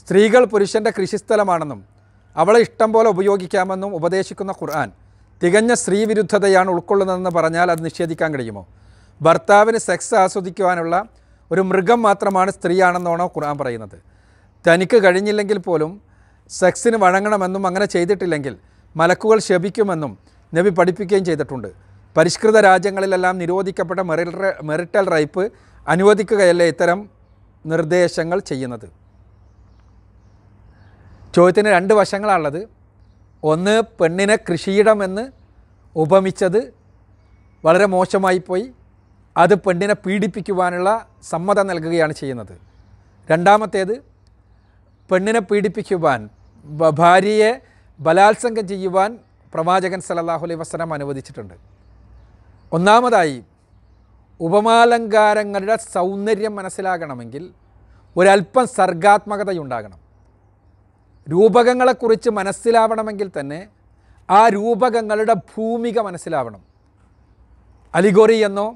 സ്ത്രീകൾ പുരുഷൻ്റെ കൃഷിസ്ഥലമാണെന്നും അവളെ ഇഷ്ടം പോലെ ഉപയോഗിക്കാമെന്നും ഉപദേശിക്കുന്ന ഖുർആൻ തികഞ്ഞ സ്ത്രീവിരുദ്ധതയാണ് ഉൾക്കൊള്ളുന്നതെന്ന് പറഞ്ഞാൽ അത് നിഷേധിക്കാൻ കഴിയുമോ ഭർത്താവിന് സെക്സ് ആസ്വദിക്കുവാനുള്ള ഒരു മൃഗം മാത്രമാണ് സ്ത്രീയാണെന്നാണോ ഖുർആൻ പറയുന്നത് തനിക്ക് കഴിഞ്ഞില്ലെങ്കിൽ പോലും സെക്സിന് വഴങ്ങണമെന്നും അങ്ങനെ ചെയ്തിട്ടില്ലെങ്കിൽ മലക്കുകൾ ശപിക്കുമെന്നും നബി പഠിപ്പിക്കുകയും ചെയ്തിട്ടുണ്ട് പരിഷ്കൃത രാജ്യങ്ങളിലെല്ലാം നിരോധിക്കപ്പെട്ട മെറിറ്റൽ റൈപ്പ് അനുവദിക്കുകയല്ലേ ഇത്തരം നിർദ്ദേശങ്ങൾ ചെയ്യുന്നത് ചോദ്യത്തിന് രണ്ട് വശങ്ങളാണുള്ളത് ഒന്ന് പെണ്ണിനെ കൃഷിയിടമെന്ന് ഉപമിച്ചത് വളരെ മോശമായി പോയി അത് പെണ്ണിനെ പീഡിപ്പിക്കുവാനുള്ള സമ്മതം നൽകുകയാണ് ചെയ്യുന്നത് രണ്ടാമത്തേത് പെണ്ണിനെ പീഡിപ്പിക്കുവാൻ ഭാര്യയെ ബലാത്സംഗം ചെയ്യുവാൻ പ്രവാചകൻ സലല്ലാഹു അലൈ വസ്ലം അനുവദിച്ചിട്ടുണ്ട് ഒന്നാമതായി ഉപമാലങ്കാരങ്ങളുടെ സൗന്ദര്യം മനസ്സിലാകണമെങ്കിൽ ഒരല്പം സർഗാത്മകതയുണ്ടാകണം രൂപകങ്ങളെക്കുറിച്ച് മനസ്സിലാവണമെങ്കിൽ തന്നെ ആ രൂപകങ്ങളുടെ ഭൂമിക മനസ്സിലാവണം അലിഗോറി എന്നോ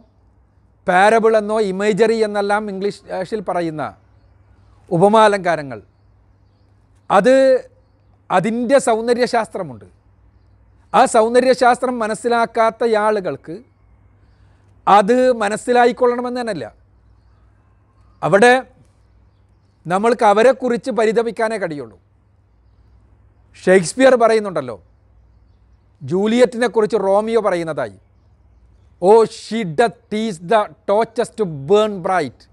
പാരബിൾ എന്നോ ഇമേജറി എന്നെല്ലാം ഇംഗ്ലീഷിൽ പറയുന്ന ഉപമാലങ്കാരങ്ങൾ അത് അതിൻ്റെ സൗന്ദര്യശാസ്ത്രമുണ്ട് ആ സൗന്ദര്യശാസ്ത്രം മനസ്സിലാക്കാത്ത ആളുകൾക്ക് അത് മനസ്സിലായിക്കൊള്ളണമെന്ന് തന്നെയല്ല അവിടെ നമ്മൾക്ക് അവരെക്കുറിച്ച് പരിതപിക്കാനേ കഴിയുള്ളൂ ഷേക്സ്പിയർ പറയുന്നുണ്ടല്ലോ ജൂലിയറ്റിനെക്കുറിച്ച് റോമിയോ പറയുന്നതായി O she doth teach the torches to burn bright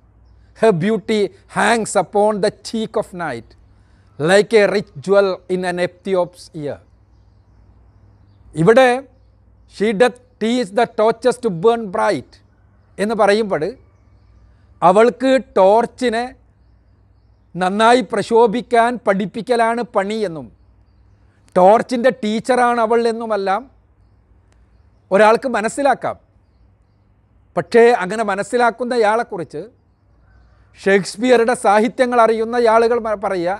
her beauty hangs upon the cheek of night like a rich jewel in an Ethiop's ear ഇവിടെ she doth teach the torches to burn bright എന്ന് പറയുമ്പോൾ അവൾക്ക് ടോർച്ചിനെ നന്നായി പ്രശോഭിക്കാൻ പഠിപ്പിക്കലാണ് പണി എന്നും ടോർച്ചിൻ്റെ ടീച്ചറാണ് അവൾ എന്നുമല്ല ഒരാൾക്ക് മനസ്സിലാക്കാം പക്ഷേ അങ്ങനെ മനസ്സിലാക്കുന്നയാളെക്കുറിച്ച് ഷേക്സ്പിയറുടെ സാഹിത്യങ്ങൾ അറിയുന്ന ആളുകൾ പറയുക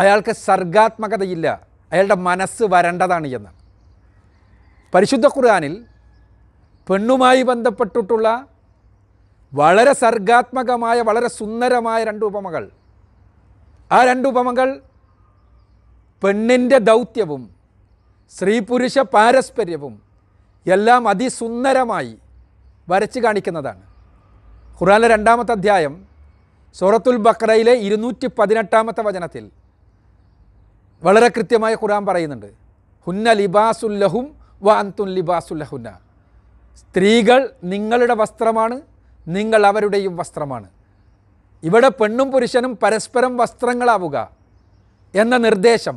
അയാൾക്ക് സർഗാത്മകതയില്ല അയാളുടെ മനസ്സ് വരേണ്ടതാണ് എന്ന് പരിശുദ്ധ ഖുർആാനിൽ പെണ്ണുമായി ബന്ധപ്പെട്ടിട്ടുള്ള വളരെ സർഗാത്മകമായ വളരെ സുന്ദരമായ രണ്ട് ഉപമകൾ ആ രണ്ട് ഉപമകൾ പെണ്ണിൻ്റെ ദൗത്യവും സ്ത്രീ പുരുഷ പാരസ്പര്യവും എല്ലാം അതിസുന്ദരമായി വരച്ച് കാണിക്കുന്നതാണ് ഖുറാനിലെ രണ്ടാമത്തെ അധ്യായം സൂറത്തുൽ ബക്രയിലെ ഇരുന്നൂറ്റി പതിനെട്ടാമത്തെ വചനത്തിൽ വളരെ കൃത്യമായി ഖുറാൻ പറയുന്നുണ്ട് ഹുന്ന ലിബാസുല്ലഹും വ അന്തുൻ ലിബാസുല്ലഹുന്ന സ്ത്രീകൾ നിങ്ങളുടെ വസ്ത്രമാണ് നിങ്ങൾ അവരുടെയും വസ്ത്രമാണ് ഇവിടെ പെണ്ണും പുരുഷനും പരസ്പരം വസ്ത്രങ്ങളാവുക എന്ന നിർദ്ദേശം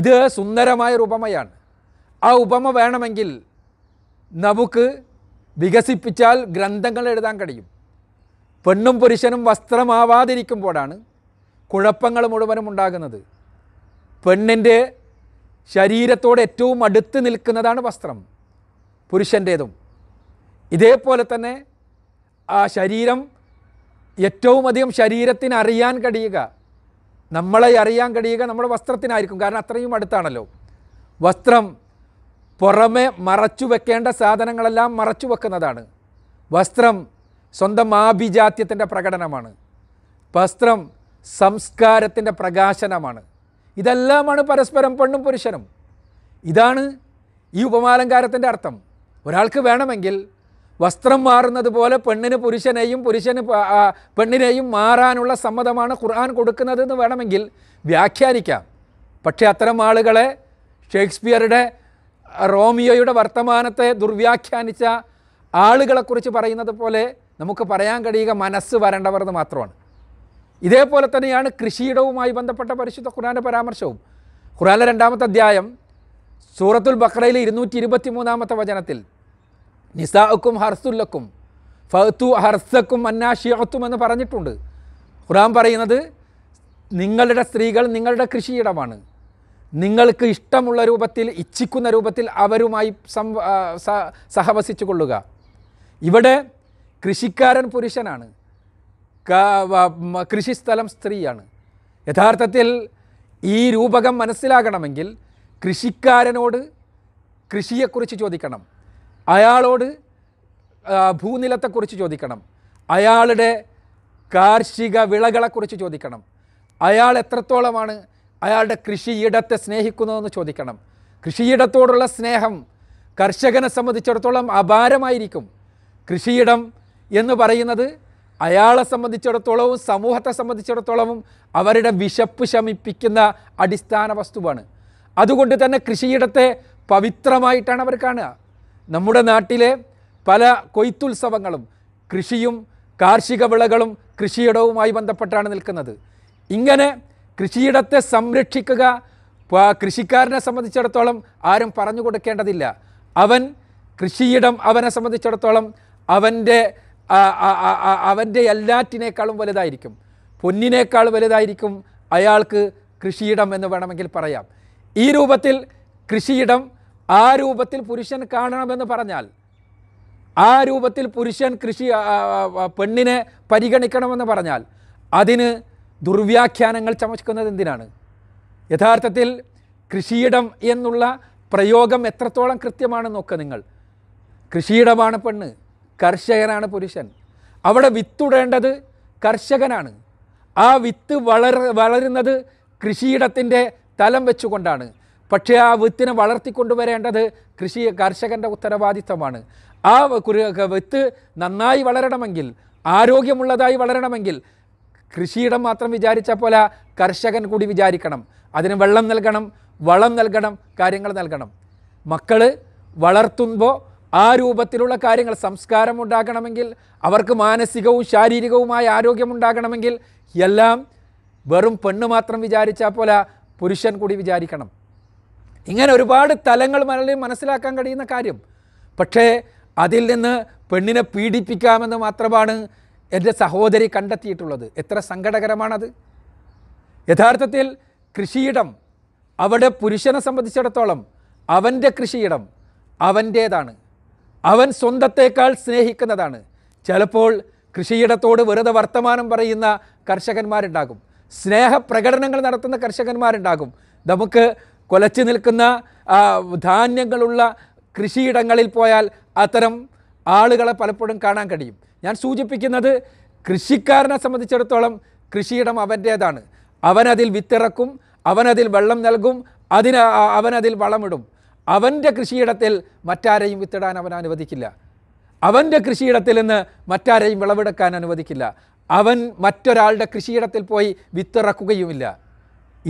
ഇത് സുന്ദരമായൊരു ഉപമയാണ് ആ ഉപമ വേണമെങ്കിൽ നമുക്ക് വികസിപ്പിച്ചാൽ ഗ്രന്ഥങ്ങൾ എഴുതാൻ കഴിയും പെണ്ണും പുരുഷനും വസ്ത്രമാവാതിരിക്കുമ്പോഴാണ് കുഴപ്പങ്ങൾ മുഴുവനും ഉണ്ടാകുന്നത് പെണ്ണിൻ്റെ ശരീരത്തോട് ഏറ്റവും അടുത്ത് നിൽക്കുന്നതാണ് വസ്ത്രം പുരുഷൻ്റേതും ഇതേപോലെ തന്നെ ആ ശരീരം ഏറ്റവും അധികം ശരീരത്തിന് അറിയാൻ കഴിയുക നമ്മളെ അറിയാൻ കഴിയുക നമ്മുടെ വസ്ത്രത്തിനായിരിക്കും കാരണം അത്രയും അടുത്താണല്ലോ വസ്ത്രം പുറമെ മറച്ചു വെക്കേണ്ട സാധനങ്ങളെല്ലാം മറച്ചു വെക്കുന്നതാണ് വസ്ത്രം സ്വന്തം ആഭിജാത്യത്തിൻ്റെ പ്രകടനമാണ് വസ്ത്രം സംസ്കാരത്തിൻ്റെ പ്രകാശനമാണ് ഇതെല്ലാമാണ് പരസ്പരം പെണ്ണും പുരുഷനും ഇതാണ് ഈ ഉപമാലങ്കാരത്തിൻ്റെ അർത്ഥം ഒരാൾക്ക് വേണമെങ്കിൽ വസ്ത്രം മാറുന്നത് പോലെ പെണ്ണിന് പുരുഷനെയും പുരുഷന് പെണ്ണിനെയും മാറാനുള്ള സമ്മതമാണ് ഖുർആൻ കൊടുക്കുന്നത് എന്ന് വേണമെങ്കിൽ വ്യാഖ്യാനിക്കാം പക്ഷേ അത്തരം ആളുകളെ ഷേക്സ്പിയറുടെ റോമിയോയുടെ വർത്തമാനത്തെ ദുർവ്യാഖ്യാനിച്ച ആളുകളെക്കുറിച്ച് പറയുന്നത് പോലെ നമുക്ക് പറയാൻ കഴിയുക മനസ്സ് വരേണ്ടവർ എന്ന് മാത്രമാണ് ഇതേപോലെ തന്നെയാണ് കൃഷിയിടവുമായി ബന്ധപ്പെട്ട പരിശുദ്ധ ഖുർആാൻ്റെ പരാമർശവും ഖുർആാനിലെ രണ്ടാമത്തെ അധ്യായം സൂറത്തുൽ ബക്രയിലെ ഇരുന്നൂറ്റി ഇരുപത്തി മൂന്നാമത്തെ വചനത്തിൽ നിസാക്കും ഹർസുല്ലക്കും ഫത്തു ഹർസക്കും അന്നാഷിയത്തും എന്ന് പറഞ്ഞിട്ടുണ്ട് ഖുറാൻ പറയുന്നത് നിങ്ങളുടെ സ്ത്രീകൾ നിങ്ങളുടെ കൃഷിയിടമാണ് നിങ്ങൾക്ക് ഇഷ്ടമുള്ള രൂപത്തിൽ ഇച്ഛിക്കുന്ന രൂപത്തിൽ അവരുമായി സഹവസിച്ചു കൊള്ളുക ഇവിടെ കൃഷിക്കാരൻ പുരുഷനാണ് കൃഷിസ്ഥലം സ്ത്രീയാണ് യഥാർത്ഥത്തിൽ ഈ രൂപകം മനസ്സിലാകണമെങ്കിൽ കൃഷിക്കാരനോട് കൃഷിയെക്കുറിച്ച് ചോദിക്കണം അയാളോട് ഭൂനിലത്തെക്കുറിച്ച് ചോദിക്കണം അയാളുടെ കാർഷിക വിളകളെക്കുറിച്ച് ചോദിക്കണം അയാൾ എത്രത്തോളമാണ് അയാളുടെ കൃഷിയിടത്തെ സ്നേഹിക്കുന്നതെന്ന് ചോദിക്കണം കൃഷിയിടത്തോടുള്ള സ്നേഹം കർഷകനെ സംബന്ധിച്ചിടത്തോളം അപാരമായിരിക്കും കൃഷിയിടം എന്ന് പറയുന്നത് അയാളെ സംബന്ധിച്ചിടത്തോളവും സമൂഹത്തെ സംബന്ധിച്ചിടത്തോളവും അവരുടെ വിശപ്പ് ശമിപ്പിക്കുന്ന അടിസ്ഥാന വസ്തുവാണ് അതുകൊണ്ട് തന്നെ കൃഷിയിടത്തെ പവിത്രമായിട്ടാണ് അവർ കാണുക നമ്മുടെ നാട്ടിലെ പല കൊയ്ത്തുത്സവങ്ങളും കൃഷിയും കാർഷിക വിളകളും കൃഷിയിടവുമായി ബന്ധപ്പെട്ടാണ് നിൽക്കുന്നത് ഇങ്ങനെ കൃഷിയിടത്തെ സംരക്ഷിക്കുക കൃഷിക്കാരനെ സംബന്ധിച്ചിടത്തോളം ആരും പറഞ്ഞു കൊടുക്കേണ്ടതില്ല അവൻ കൃഷിയിടം അവനെ സംബന്ധിച്ചിടത്തോളം അവൻ്റെ അവൻ്റെ എല്ലാറ്റിനേക്കാളും വലുതായിരിക്കും പൊന്നിനേക്കാൾ വലുതായിരിക്കും അയാൾക്ക് കൃഷിയിടം എന്ന് വേണമെങ്കിൽ പറയാം ഈ രൂപത്തിൽ കൃഷിയിടം ആ രൂപത്തിൽ പുരുഷൻ കാണണമെന്ന് പറഞ്ഞാൽ ആ രൂപത്തിൽ പുരുഷൻ കൃഷി പെണ്ണിനെ പരിഗണിക്കണമെന്ന് പറഞ്ഞാൽ അതിന് ദുർവ്യാഖ്യാനങ്ങൾ ചമച്ചുക്കുന്നത് എന്തിനാണ് യഥാർത്ഥത്തിൽ കൃഷിയിടം എന്നുള്ള പ്രയോഗം എത്രത്തോളം കൃത്യമാണ് നോക്കുക നിങ്ങൾ കൃഷിയിടമാണ് പെണ്ണ് കർഷകനാണ് പുരുഷൻ അവിടെ വിത്തുടേണ്ടത് കർഷകനാണ് ആ വിത്ത് വളർ വളരുന്നത് കൃഷിയിടത്തിൻ്റെ തലം വെച്ചുകൊണ്ടാണ് പക്ഷേ ആ വിത്തിനെ വളർത്തിക്കൊണ്ടുവരേണ്ടത് കൃഷി കർഷകൻ്റെ ഉത്തരവാദിത്തമാണ് ആ വിത്ത് നന്നായി വളരണമെങ്കിൽ ആരോഗ്യമുള്ളതായി വളരണമെങ്കിൽ കൃഷിയിടം മാത്രം വിചാരിച്ച പോലെ കർഷകൻ കൂടി വിചാരിക്കണം അതിന് വെള്ളം നൽകണം വളം നൽകണം കാര്യങ്ങൾ നൽകണം മക്കൾ വളർത്തുമ്പോൾ ആ രൂപത്തിലുള്ള കാര്യങ്ങൾ സംസ്കാരം ഉണ്ടാകണമെങ്കിൽ അവർക്ക് മാനസികവും ശാരീരികവുമായ ആരോഗ്യം ഉണ്ടാകണമെങ്കിൽ എല്ലാം വെറും പെണ്ണ് മാത്രം വിചാരിച്ചാൽ പോലെ പുരുഷൻ കൂടി വിചാരിക്കണം ഇങ്ങനെ ഒരുപാട് തലങ്ങൾ മലയാളി മനസ്സിലാക്കാൻ കഴിയുന്ന കാര്യം പക്ഷേ അതിൽ നിന്ന് പെണ്ണിനെ പീഡിപ്പിക്കാമെന്ന് മാത്രമാണ് എൻ്റെ സഹോദരി കണ്ടെത്തിയിട്ടുള്ളത് എത്ര സങ്കടകരമാണത് യഥാർത്ഥത്തിൽ കൃഷിയിടം അവിടെ പുരുഷനെ സംബന്ധിച്ചിടത്തോളം അവൻ്റെ കൃഷിയിടം അവൻ്റേതാണ് അവൻ സ്വന്തത്തേക്കാൾ സ്നേഹിക്കുന്നതാണ് ചിലപ്പോൾ കൃഷിയിടത്തോട് വെറുതെ വർത്തമാനം പറയുന്ന കർഷകന്മാരുണ്ടാകും സ്നേഹപ്രകടനങ്ങൾ നടത്തുന്ന കർഷകന്മാരുണ്ടാകും നമുക്ക് കൊലച്ചു നിൽക്കുന്ന ധാന്യങ്ങളുള്ള കൃഷിയിടങ്ങളിൽ പോയാൽ അത്തരം ആളുകളെ പലപ്പോഴും കാണാൻ കഴിയും ഞാൻ സൂചിപ്പിക്കുന്നത് കൃഷിക്കാരനെ സംബന്ധിച്ചിടത്തോളം കൃഷിയിടം അവൻ്റേതാണ് അവനതിൽ വിത്തിറക്കും അവനതിൽ വെള്ളം നൽകും അതിന് അവനതിൽ വളമിടും അവൻ്റെ കൃഷിയിടത്തിൽ മറ്റാരെയും വിത്തിടാൻ അവൻ അനുവദിക്കില്ല അവൻ്റെ കൃഷിയിടത്തിൽ നിന്ന് മറ്റാരെയും വിളവെടുക്കാൻ അനുവദിക്കില്ല അവൻ മറ്റൊരാളുടെ കൃഷിയിടത്തിൽ പോയി വിത്തിറക്കുകയുമില്ല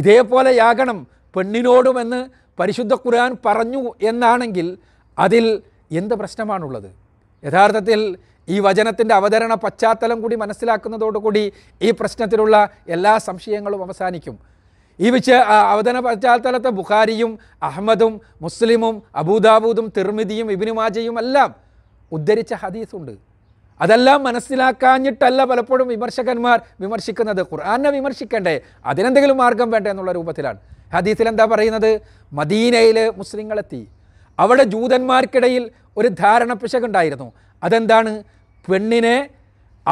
ഇതേപോലെയാകണം പെണ്ണിനോടുമെന്ന് പരിശുദ്ധ ഖുർആൻ പറഞ്ഞു എന്നാണെങ്കിൽ അതിൽ എന്ത് പ്രശ്നമാണുള്ളത് യഥാർത്ഥത്തിൽ ഈ വചനത്തിൻ്റെ അവതരണ പശ്ചാത്തലം കൂടി മനസ്സിലാക്കുന്നതോടുകൂടി ഈ പ്രശ്നത്തിലുള്ള എല്ലാ സംശയങ്ങളും അവസാനിക്കും ഈ വിച്ച അവതരണ പശ്ചാത്തലത്തെ ബുഖാരിയും അഹമ്മദും മുസ്ലിമും അബൂദാബൂദും തിർമിതിയും ഇബിനുമാജയും എല്ലാം ഉദ്ധരിച്ച ഹദീസുണ്ട് അതെല്ലാം മനസ്സിലാക്കാഞ്ഞിട്ടല്ല പലപ്പോഴും വിമർശകന്മാർ വിമർശിക്കുന്നത് ഖുർആാനെ വിമർശിക്കണ്ടേ അതിനെന്തെങ്കിലും മാർഗം വേണ്ടേ എന്നുള്ള രൂപത്തിലാണ് ഹദീസിൽ എന്താ പറയുന്നത് മദീനയിൽ മുസ്ലിങ്ങളെത്തി അവിടെ ജൂതന്മാർക്കിടയിൽ ഒരു ധാരണ പിശകുണ്ടായിരുന്നു അതെന്താണ് പെണ്ണിനെ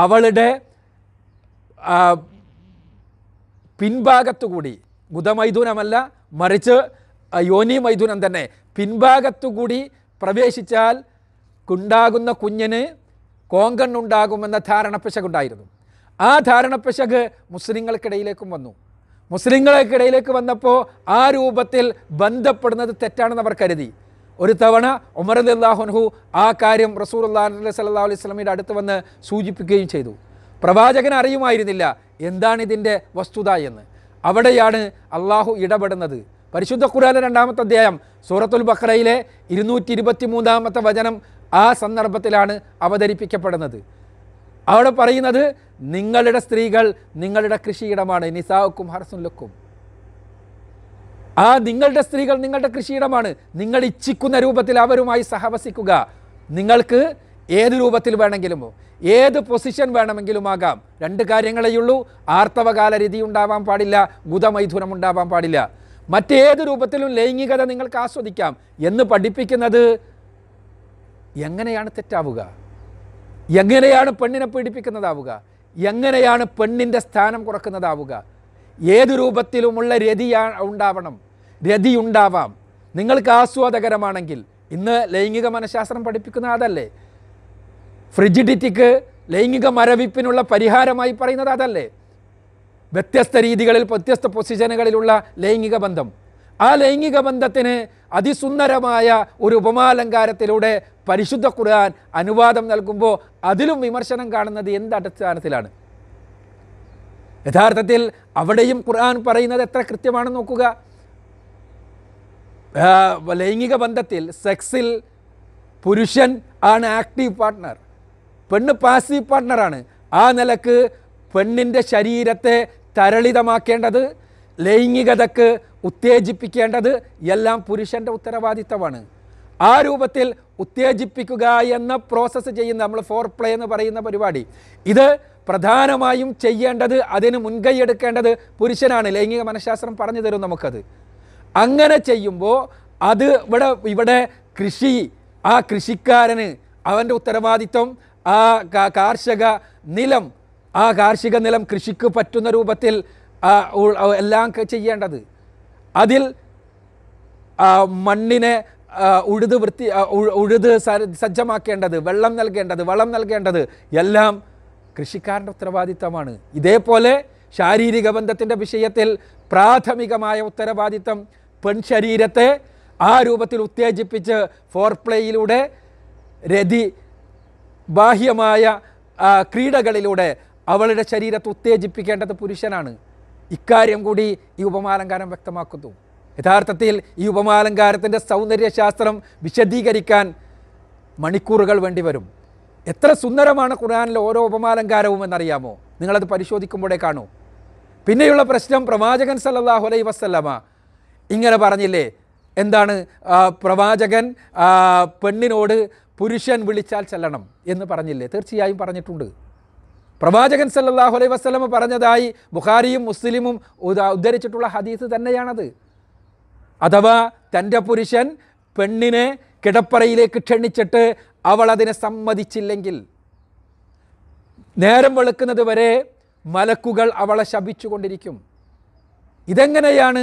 അവളുടെ പിൻഭാഗത്തുകൂടി ബുധമൈഥുനമല്ല മറിച്ച് യോനി മൈഥുനം തന്നെ പിൻഭാഗത്തുകൂടി പ്രവേശിച്ചാൽ ഉണ്ടാകുന്ന കുഞ്ഞിന് കോങ്കണ്ണുണ്ടാകുമെന്ന ധാരണപ്പിശകുണ്ടായിരുന്നു ആ ധാരണപ്പിശക് മുസ്ലിങ്ങൾക്കിടയിലേക്കും വന്നു ഇടയിലേക്ക് വന്നപ്പോൾ ആ രൂപത്തിൽ ബന്ധപ്പെടുന്നത് തെറ്റാണെന്ന് അവർ കരുതി ഒരു തവണ ഉമർ അലിഹുൻഹു ആ കാര്യം റസൂർ അള്ളാഹു അലൈഹി അലൈഹി സ്വലമിയുടെ അടുത്ത് വന്ന് സൂചിപ്പിക്കുകയും ചെയ്തു പ്രവാചകൻ അറിയുമായിരുന്നില്ല ഇതിൻ്റെ വസ്തുത എന്ന് അവിടെയാണ് അള്ളാഹു ഇടപെടുന്നത് പരിശുദ്ധ ഖുറാനിലെ രണ്ടാമത്തെ അധ്യായം സൂറത്തുൽ ബഖറയിലെ ഇരുന്നൂറ്റി ഇരുപത്തി മൂന്നാമത്തെ വചനം ആ സന്ദർഭത്തിലാണ് അവതരിപ്പിക്കപ്പെടുന്നത് അവിടെ പറയുന്നത് നിങ്ങളുടെ സ്ത്രീകൾ നിങ്ങളുടെ കൃഷിയിടമാണ് നിസാവുക്കും ഹർസുല്ലുക്കും ആ നിങ്ങളുടെ സ്ത്രീകൾ നിങ്ങളുടെ കൃഷിയിടമാണ് നിങ്ങൾ ഇച്ഛിക്കുന്ന രൂപത്തിൽ അവരുമായി സഹവസിക്കുക നിങ്ങൾക്ക് ഏത് രൂപത്തിൽ വേണമെങ്കിലും ഏത് പൊസിഷൻ വേണമെങ്കിലും ആകാം രണ്ട് കാര്യങ്ങളെയുള്ളൂ ആർത്തവകാല രീതി ഉണ്ടാവാൻ പാടില്ല ഗുതമൈഥുനം ഉണ്ടാവാൻ പാടില്ല മറ്റേത് രൂപത്തിലും ലൈംഗികത നിങ്ങൾക്ക് ആസ്വദിക്കാം എന്ന് പഠിപ്പിക്കുന്നത് എങ്ങനെയാണ് തെറ്റാവുക എങ്ങനെയാണ് പെണ്ണിനെ പീഡിപ്പിക്കുന്നതാവുക എങ്ങനെയാണ് പെണ്ണിൻ്റെ സ്ഥാനം കുറക്കുന്നതാവുക ഏത് രൂപത്തിലുമുള്ള രതിയാ ഉണ്ടാവണം രതി ഉണ്ടാവാം നിങ്ങൾക്ക് ആസ്വാദകരമാണെങ്കിൽ ഇന്ന് ലൈംഗിക മനഃശാസ്ത്രം പഠിപ്പിക്കുന്ന അതല്ലേ ഫ്രിജിഡിറ്റിക്ക് ലൈംഗിക മരവിപ്പിനുള്ള പരിഹാരമായി പറയുന്നത് അതല്ലേ വ്യത്യസ്ത രീതികളിൽ വ്യത്യസ്ത പൊസിഷനുകളിലുള്ള ലൈംഗിക ബന്ധം ആ ലൈംഗിക ബന്ധത്തിന് അതിസുന്ദരമായ ഒരു ഉപമാലങ്കാരത്തിലൂടെ പരിശുദ്ധ ഖുർആൻ അനുവാദം നൽകുമ്പോൾ അതിലും വിമർശനം കാണുന്നത് എന്ത് അടിസ്ഥാനത്തിലാണ് യഥാർത്ഥത്തിൽ അവിടെയും ഖുർആൻ പറയുന്നത് എത്ര കൃത്യമാണെന്ന് നോക്കുക ലൈംഗിക ബന്ധത്തിൽ സെക്സിൽ പുരുഷൻ ആണ് ആക്റ്റീവ് പാർട്ട്ണർ പെണ്ണ് പാസീവ് പാർട്ട്ണറാണ് ആ നിലക്ക് പെണ്ണിൻ്റെ ശരീരത്തെ തരളിതമാക്കേണ്ടത് ലൈംഗികതക്ക് ഉത്തേജിപ്പിക്കേണ്ടത് എല്ലാം പുരുഷൻ്റെ ഉത്തരവാദിത്തമാണ് ആ രൂപത്തിൽ ഉത്തേജിപ്പിക്കുക എന്ന പ്രോസസ്സ് ചെയ്യുന്ന നമ്മൾ ഫോർ പ്ലേ എന്ന് പറയുന്ന പരിപാടി ഇത് പ്രധാനമായും ചെയ്യേണ്ടത് അതിന് മുൻകൈ എടുക്കേണ്ടത് പുരുഷനാണ് ലൈംഗിക മനഃശാസ്ത്രം പറഞ്ഞു തരും നമുക്കത് അങ്ങനെ ചെയ്യുമ്പോൾ അത് ഇവിടെ ഇവിടെ കൃഷി ആ കൃഷിക്കാരന് അവൻ്റെ ഉത്തരവാദിത്വം ആ കാർഷിക നിലം ആ കാർഷിക നിലം കൃഷിക്ക് പറ്റുന്ന രൂപത്തിൽ എല്ലാം ചെയ്യേണ്ടത് അതിൽ മണ്ണിനെ ഉഴുത് വൃത്തി ഉഴുത് സജ്ജമാക്കേണ്ടത് വെള്ളം നൽകേണ്ടത് വളം നൽകേണ്ടത് എല്ലാം കൃഷിക്കാരൻ്റെ ഉത്തരവാദിത്തമാണ് ഇതേപോലെ ശാരീരിക ബന്ധത്തിൻ്റെ വിഷയത്തിൽ പ്രാഥമികമായ ഉത്തരവാദിത്തം പെൺശരീരത്തെ ആ രൂപത്തിൽ ഉത്തേജിപ്പിച്ച് ഫോർപ്ലേയിലൂടെ രതി ബാഹ്യമായ ക്രീഡകളിലൂടെ അവളുടെ ശരീരത്തെ ഉത്തേജിപ്പിക്കേണ്ടത് പുരുഷനാണ് ഇക്കാര്യം കൂടി ഈ ഉപമാലങ്കാരം വ്യക്തമാക്കുന്നു യഥാർത്ഥത്തിൽ ഈ ഉപമാലങ്കാരത്തിൻ്റെ സൗന്ദര്യശാസ്ത്രം വിശദീകരിക്കാൻ മണിക്കൂറുകൾ വേണ്ടിവരും എത്ര സുന്ദരമാണ് ഖുർആാനിലെ ഓരോ ഉപമാലങ്കാരവും എന്നറിയാമോ നിങ്ങളത് പരിശോധിക്കുമ്പോഴേ കാണൂ പിന്നെയുള്ള പ്രശ്നം പ്രവാചകൻ സല്ലാഹു അലൈ വസ്ലമ ഇങ്ങനെ പറഞ്ഞില്ലേ എന്താണ് പ്രവാചകൻ പെണ്ണിനോട് പുരുഷൻ വിളിച്ചാൽ ചെല്ലണം എന്ന് പറഞ്ഞില്ലേ തീർച്ചയായും പറഞ്ഞിട്ടുണ്ട് പ്രവാചകൻ സല്ലാഹു അലൈ വസ്ലമ പറഞ്ഞതായി ബുഖാരിയും മുസ്ലിമും ഉദ്ധരിച്ചിട്ടുള്ള ഹദീസ് തന്നെയാണത് അഥവാ തൻ്റെ പുരുഷൻ പെണ്ണിനെ കിടപ്പറയിലേക്ക് ക്ഷണിച്ചിട്ട് അവൾ അതിനെ സമ്മതിച്ചില്ലെങ്കിൽ നേരം വെളുക്കുന്നത് വരെ മലക്കുകൾ അവളെ ശപിച്ചുകൊണ്ടിരിക്കും ഇതെങ്ങനെയാണ്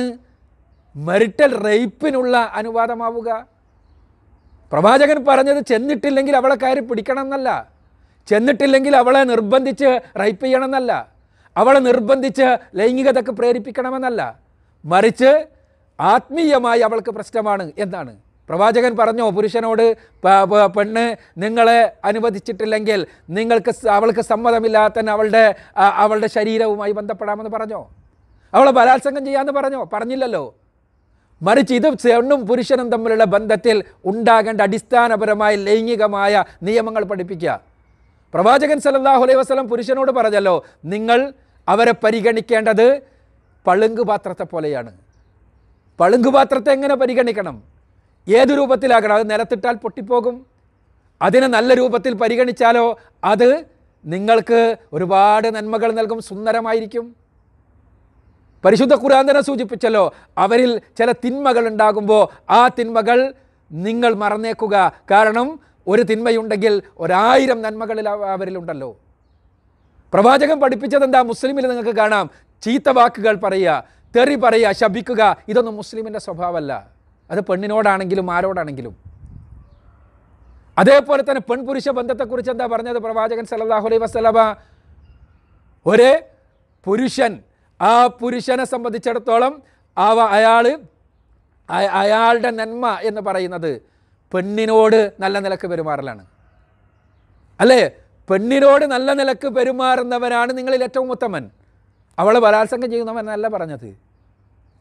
മെറിറ്റൽ റേപ്പിനുള്ള അനുവാദമാവുക പ്രവാചകൻ പറഞ്ഞത് ചെന്നിട്ടില്ലെങ്കിൽ അവളെ കയറി പിടിക്കണം എന്നല്ല ചെന്നിട്ടില്ലെങ്കിൽ അവളെ നിർബന്ധിച്ച് റൈപ്പ് ചെയ്യണമെന്നല്ല അവളെ നിർബന്ധിച്ച് ലൈംഗികതക്ക് പ്രേരിപ്പിക്കണമെന്നല്ല മറിച്ച് ആത്മീയമായി അവൾക്ക് പ്രശ്നമാണ് എന്നാണ് പ്രവാചകൻ പറഞ്ഞോ പുരുഷനോട് പെണ്ണ് നിങ്ങളെ അനുവദിച്ചിട്ടില്ലെങ്കിൽ നിങ്ങൾക്ക് അവൾക്ക് സമ്മതമില്ലാത്ത അവളുടെ അവളുടെ ശരീരവുമായി ബന്ധപ്പെടാമെന്ന് പറഞ്ഞോ അവളെ ബലാത്സംഗം ചെയ്യാമെന്ന് പറഞ്ഞോ പറഞ്ഞില്ലല്ലോ മറിച്ച് ഇത് പെണ്ണും പുരുഷനും തമ്മിലുള്ള ബന്ധത്തിൽ ഉണ്ടാകേണ്ട അടിസ്ഥാനപരമായ ലൈംഗികമായ നിയമങ്ങൾ പഠിപ്പിക്കുക പ്രവാചകൻ സല്ലാഹു അലൈഹി വസ്ലം പുരുഷനോട് പറഞ്ഞല്ലോ നിങ്ങൾ അവരെ പരിഗണിക്കേണ്ടത് പളുങ്ക് പാത്രത്തെ പോലെയാണ് പളുങ്ക് പാത്രത്തെ എങ്ങനെ പരിഗണിക്കണം ഏത് രൂപത്തിലാകണം അത് നിലത്തിട്ടാൽ പൊട്ടിപ്പോകും അതിനെ നല്ല രൂപത്തിൽ പരിഗണിച്ചാലോ അത് നിങ്ങൾക്ക് ഒരുപാട് നന്മകൾ നൽകും സുന്ദരമായിരിക്കും പരിശുദ്ധ ഖുരാന്തനെ സൂചിപ്പിച്ചല്ലോ അവരിൽ ചില തിന്മകൾ ഉണ്ടാകുമ്പോൾ ആ തിന്മകൾ നിങ്ങൾ മറന്നേക്കുക കാരണം ഒരു തിന്മയുണ്ടെങ്കിൽ ഒരായിരം നന്മകളിൽ അവരിലുണ്ടല്ലോ പ്രവാചകൻ പഠിപ്പിച്ചത് എന്താ മുസ്ലിമിൽ നിങ്ങൾക്ക് കാണാം ചീത്ത വാക്കുകൾ പറയുക തെറി പറയുക ശപിക്കുക ഇതൊന്നും മുസ്ലിമിൻ്റെ സ്വഭാവമല്ല അത് പെണ്ണിനോടാണെങ്കിലും ആരോടാണെങ്കിലും അതേപോലെ തന്നെ പെൺപുരുഷ ബന്ധത്തെക്കുറിച്ച് എന്താ പറഞ്ഞത് പ്രവാചകൻ സല്ലാഹു അലൈ വസ്ലമ ഒരു പുരുഷൻ ആ പുരുഷനെ സംബന്ധിച്ചിടത്തോളം അവ അയാൾ അയാളുടെ നന്മ എന്ന് പറയുന്നത് പെണ്ണിനോട് നല്ല നിലക്ക് പെരുമാറലാണ് അല്ലേ പെണ്ണിനോട് നല്ല നിലക്ക് പെരുമാറുന്നവനാണ് നിങ്ങളിൽ ഏറ്റവും ഉത്തമൻ അവളെ ബലാത്സംഗം ചെയ്യുന്നവനല്ല പറഞ്ഞത്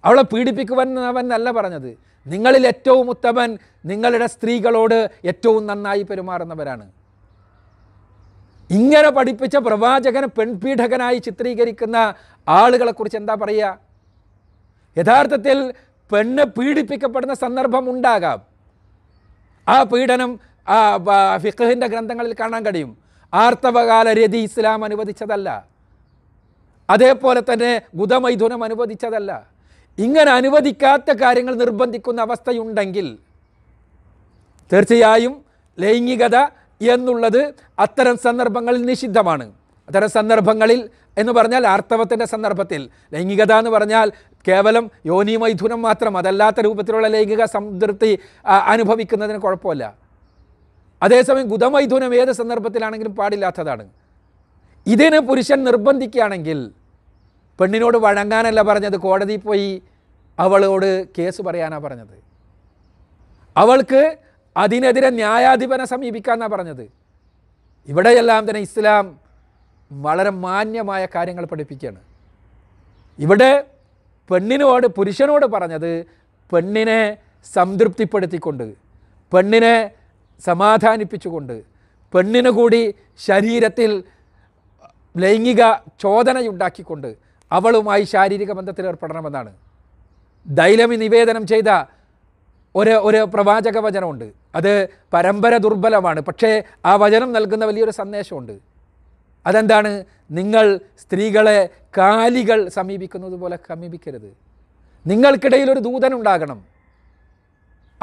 അവളെ പീഡിപ്പിക്കുവാനവനല്ല പറഞ്ഞത് നിങ്ങളിൽ ഏറ്റവും ഉത്തമൻ നിങ്ങളുടെ സ്ത്രീകളോട് ഏറ്റവും നന്നായി പെരുമാറുന്നവരാണ് ഇങ്ങനെ പഠിപ്പിച്ച പ്രവാചകനെ പെൺപീഠകനായി ചിത്രീകരിക്കുന്ന ആളുകളെക്കുറിച്ച് എന്താ പറയുക യഥാർത്ഥത്തിൽ പെണ്ണ് പീഡിപ്പിക്കപ്പെടുന്ന സന്ദർഭം ഉണ്ടാകാം ആ പീഡനം ഫിഖഹിൻ്റെ ഗ്രന്ഥങ്ങളിൽ കാണാൻ കഴിയും ആർത്തവകാല രതി ഇസ്ലാം അനുവദിച്ചതല്ല അതേപോലെ തന്നെ ബുധമൈഥുനം അനുവദിച്ചതല്ല ഇങ്ങനെ അനുവദിക്കാത്ത കാര്യങ്ങൾ നിർബന്ധിക്കുന്ന അവസ്ഥയുണ്ടെങ്കിൽ തീർച്ചയായും ലൈംഗികത എന്നുള്ളത് അത്തരം സന്ദർഭങ്ങളിൽ നിഷിദ്ധമാണ് അത്തരം സന്ദർഭങ്ങളിൽ എന്ന് പറഞ്ഞാൽ ആർത്തവത്തിൻ്റെ സന്ദർഭത്തിൽ ലൈംഗികത എന്ന് പറഞ്ഞാൽ കേവലം യോനി മൈഥുനം മാത്രം അതല്ലാത്ത രൂപത്തിലുള്ള ലൈംഗിക സംതൃപ്തി അനുഭവിക്കുന്നതിന് കുഴപ്പമില്ല അതേസമയം ഗുതമൈഥുനം ഏത് സന്ദർഭത്തിലാണെങ്കിലും പാടില്ലാത്തതാണ് ഇതിന് പുരുഷൻ നിർബന്ധിക്കുകയാണെങ്കിൽ പെണ്ണിനോട് വഴങ്ങാനല്ല പറഞ്ഞത് കോടതിയിൽ പോയി അവളോട് കേസ് പറയാനാണ് പറഞ്ഞത് അവൾക്ക് അതിനെതിരെ ന്യായാധിപനെ സമീപിക്കാന്നാണ് പറഞ്ഞത് ഇവിടെയെല്ലാം തന്നെ ഇസ്ലാം വളരെ മാന്യമായ കാര്യങ്ങൾ പഠിപ്പിക്കുകയാണ് ഇവിടെ പെണ്ണിനോട് പുരുഷനോട് പറഞ്ഞത് പെണ്ണിനെ സംതൃപ്തിപ്പെടുത്തിക്കൊണ്ട് പെണ്ണിനെ സമാധാനിപ്പിച്ചുകൊണ്ട് പെണ്ണിന് കൂടി ശരീരത്തിൽ ലൈംഗിക ചോദനയുണ്ടാക്കിക്കൊണ്ട് അവളുമായി ശാരീരിക ബന്ധത്തിൽ ഏർപ്പെടണമെന്നാണ് ദൈലമി നിവേദനം ചെയ്ത ഒരു ഒരു പ്രവാചക വചനമുണ്ട് അത് പരമ്പര ദുർബലമാണ് പക്ഷേ ആ വചനം നൽകുന്ന വലിയൊരു സന്ദേശമുണ്ട് അതെന്താണ് നിങ്ങൾ സ്ത്രീകളെ കാലികൾ സമീപിക്കുന്നത് പോലെ സമീപിക്കരുത് നിങ്ങൾക്കിടയിൽ ഒരു ദൂതൻ ഉണ്ടാകണം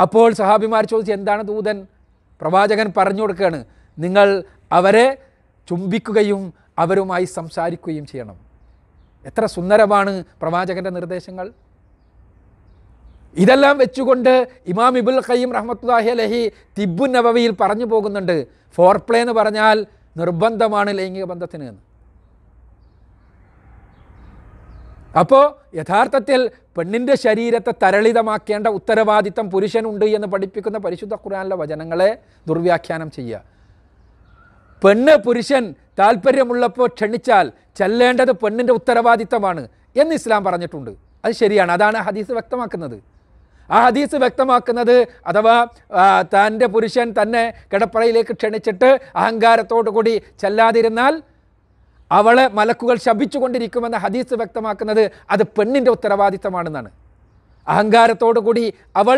അപ്പോൾ സഹാബിമാർ ചോദിച്ചു എന്താണ് ദൂതൻ പ്രവാചകൻ പറഞ്ഞു കൊടുക്കുകയാണ് നിങ്ങൾ അവരെ ചുംബിക്കുകയും അവരുമായി സംസാരിക്കുകയും ചെയ്യണം എത്ര സുന്ദരമാണ് പ്രവാചകൻ്റെ നിർദ്ദേശങ്ങൾ ഇതെല്ലാം വെച്ചുകൊണ്ട് ഇമാം ഇബുൽ ഖയ്യം റഹ്മത്തുല്ലാഹി അലഹി തിബു നബവിയിൽ പറഞ്ഞു പോകുന്നുണ്ട് ഫോർപ്ലേ എന്ന് പറഞ്ഞാൽ നിർബന്ധമാണ് ലൈംഗിക ബന്ധത്തിന് എന്ന് അപ്പോൾ യഥാർത്ഥത്തിൽ പെണ്ണിൻ്റെ ശരീരത്തെ തരളിതമാക്കേണ്ട ഉത്തരവാദിത്തം പുരുഷനുണ്ട് എന്ന് പഠിപ്പിക്കുന്ന പരിശുദ്ധ ഖുറാനിലെ വചനങ്ങളെ ദുർവ്യാഖ്യാനം ചെയ്യുക പെണ്ണ് പുരുഷൻ താല്പര്യമുള്ളപ്പോൾ ക്ഷണിച്ചാൽ ചെല്ലേണ്ടത് പെണ്ണിൻ്റെ ഉത്തരവാദിത്തമാണ് എന്ന് ഇസ്ലാം പറഞ്ഞിട്ടുണ്ട് അത് ശരിയാണ് അതാണ് ഹദീസ് വ്യക്തമാക്കുന്നത് ആ ഹദീസ് വ്യക്തമാക്കുന്നത് അഥവാ തൻ്റെ പുരുഷൻ തന്നെ കിടപ്പറയിലേക്ക് ക്ഷണിച്ചിട്ട് അഹങ്കാരത്തോടു കൂടി ചെല്ലാതിരുന്നാൽ അവളെ മലക്കുകൾ ശപിച്ചുകൊണ്ടിരിക്കുമെന്ന് ഹദീസ് വ്യക്തമാക്കുന്നത് അത് പെണ്ണിൻ്റെ ഉത്തരവാദിത്തമാണെന്നാണ് അഹങ്കാരത്തോടുകൂടി അവൾ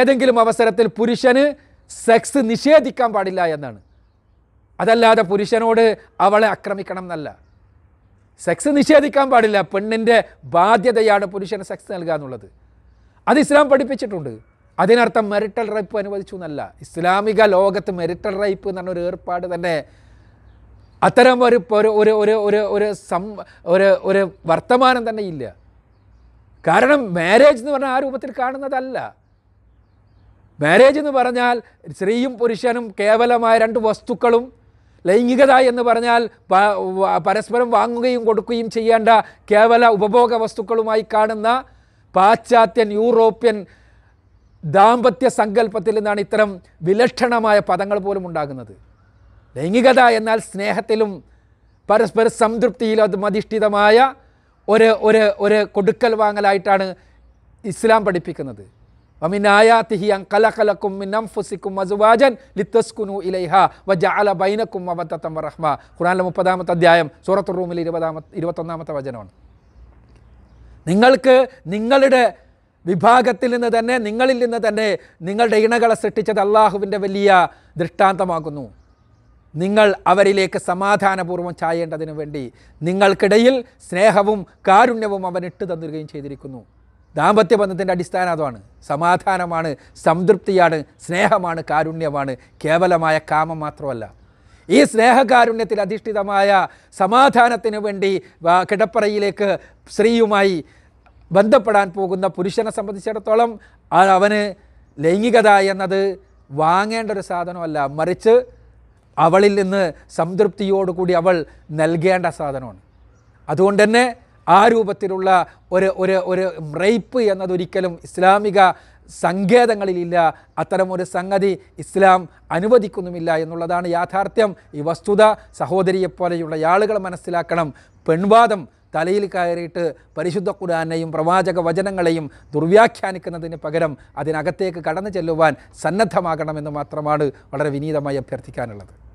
ഏതെങ്കിലും അവസരത്തിൽ പുരുഷന് സെക്സ് നിഷേധിക്കാൻ പാടില്ല എന്നാണ് അതല്ലാതെ പുരുഷനോട് അവളെ ആക്രമിക്കണം എന്നല്ല സെക്സ് നിഷേധിക്കാൻ പാടില്ല പെണ്ണിൻ്റെ ബാധ്യതയാണ് പുരുഷന് സെക്സ് നൽകുക എന്നുള്ളത് അത് ഇസ്ലാം പഠിപ്പിച്ചിട്ടുണ്ട് അതിനർത്ഥം മെറിറ്റൽ റൈപ്പ് അനുവദിച്ചു എന്നല്ല ഇസ്ലാമിക ലോകത്ത് മെറിറ്റൽ റൈപ്പ് എന്ന് പറഞ്ഞൊരു ഏർപ്പാട് തന്നെ അത്തരം ഒരു ഒരു ഒരു ഒരു ഒരു ഒരു സം ഒരു ഒരു വർത്തമാനം തന്നെ ഇല്ല കാരണം മാരേജ് എന്ന് പറഞ്ഞാൽ ആ രൂപത്തിൽ കാണുന്നതല്ല മാരേജ് എന്ന് പറഞ്ഞാൽ സ്ത്രീയും പുരുഷനും കേവലമായ രണ്ട് വസ്തുക്കളും ലൈംഗികത എന്ന് പറഞ്ഞാൽ പരസ്പരം വാങ്ങുകയും കൊടുക്കുകയും ചെയ്യേണ്ട കേവല ഉപഭോഗ വസ്തുക്കളുമായി കാണുന്ന പാശ്ചാത്യൻ യൂറോപ്യൻ ദാമ്പത്യ സങ്കല്പത്തിൽ നിന്നാണ് ഇത്തരം വിലക്ഷണമായ പദങ്ങൾ പോലും ഉണ്ടാകുന്നത് ലൈംഗികത എന്നാൽ സ്നേഹത്തിലും പരസ്പര സംതൃപ്തിയിലും അത് അധിഷ്ഠിതമായ ഒരു ഒരു ഒരു കൊടുക്കൽ വാങ്ങലായിട്ടാണ് ഇസ്ലാം പഠിപ്പിക്കുന്നത് വമിനായാത്തിഹി അങ്കലകലക്കും മിനംഫുസിക്കും അസുവാജൻ ലിത്തസ്കുനു ഇലൈഹ വജഅല ബൈനക്കും അവത്തത്തം വറഹ്മ ഖുറാനിലെ മുപ്പതാമത്തെ അധ്യായം സൂറത്തു റൂമിൽ ഇരുപതാമത്തെ ഇരുപത്തൊന്നാമത്തെ വചനമാണ് നിങ്ങൾക്ക് നിങ്ങളുടെ വിഭാഗത്തിൽ നിന്ന് തന്നെ നിങ്ങളിൽ നിന്ന് തന്നെ നിങ്ങളുടെ ഇണകളെ സൃഷ്ടിച്ചത് അള്ളാഹുവിൻ്റെ വലിയ ദൃഷ്ടാന്തമാകുന്നു നിങ്ങൾ അവരിലേക്ക് സമാധാനപൂർവ്വം ചായേണ്ടതിനു വേണ്ടി നിങ്ങൾക്കിടയിൽ സ്നേഹവും കാരുണ്യവും അവൻ ഇട്ട് തന്നിരുകയും ചെയ്തിരിക്കുന്നു ബന്ധത്തിൻ്റെ അടിസ്ഥാനം അതാണ് സമാധാനമാണ് സംതൃപ്തിയാണ് സ്നേഹമാണ് കാരുണ്യമാണ് കേവലമായ കാമം മാത്രമല്ല ഈ സ്നേഹകാരുണ്യത്തിൽ അധിഷ്ഠിതമായ സമാധാനത്തിന് വേണ്ടി കിടപ്പറയിലേക്ക് സ്ത്രീയുമായി ബന്ധപ്പെടാൻ പോകുന്ന പുരുഷനെ സംബന്ധിച്ചിടത്തോളം അവന് ലൈംഗികത എന്നത് വാങ്ങേണ്ട ഒരു സാധനമല്ല മറിച്ച് അവളിൽ നിന്ന് സംതൃപ്തിയോടുകൂടി അവൾ നൽകേണ്ട സാധനമാണ് അതുകൊണ്ട് തന്നെ ആ രൂപത്തിലുള്ള ഒരു ഒരു ഒരു റേപ്പ് എന്നതൊരിക്കലും ഇസ്ലാമിക സങ്കേതങ്ങളിലില്ല ഒരു സംഗതി ഇസ്ലാം അനുവദിക്കുന്നുമില്ല എന്നുള്ളതാണ് യാഥാർത്ഥ്യം ഈ വസ്തുത സഹോദരിയെപ്പോലെയുള്ള ആളുകൾ മനസ്സിലാക്കണം പെൺവാദം തലയിൽ കയറിയിട്ട് പരിശുദ്ധ ഖുരാനെയും പ്രവാചക വചനങ്ങളെയും ദുർവ്യാഖ്യാനിക്കുന്നതിന് പകരം അതിനകത്തേക്ക് കടന്നു ചെല്ലുവാൻ സന്നദ്ധമാകണമെന്ന് മാത്രമാണ് വളരെ വിനീതമായി അഭ്യർത്ഥിക്കാനുള്ളത്